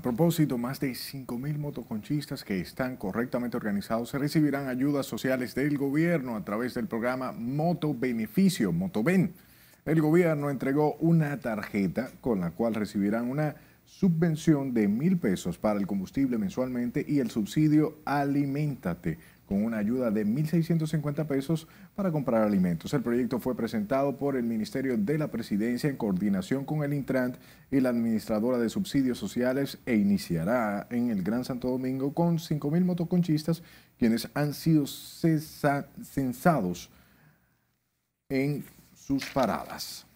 A propósito, más de 5.000 motoconchistas que están correctamente organizados recibirán ayudas sociales del gobierno a través del programa Moto Beneficio, Motoben. El gobierno entregó una tarjeta con la cual recibirán una subvención de mil pesos para el combustible mensualmente y el subsidio Alimentate con una ayuda de mil seiscientos cincuenta pesos para comprar alimentos. El proyecto fue presentado por el Ministerio de la Presidencia en coordinación con el Intrant y la Administradora de Subsidios Sociales e iniciará en el Gran Santo Domingo con cinco mil motoconchistas quienes han sido censados en sus paradas.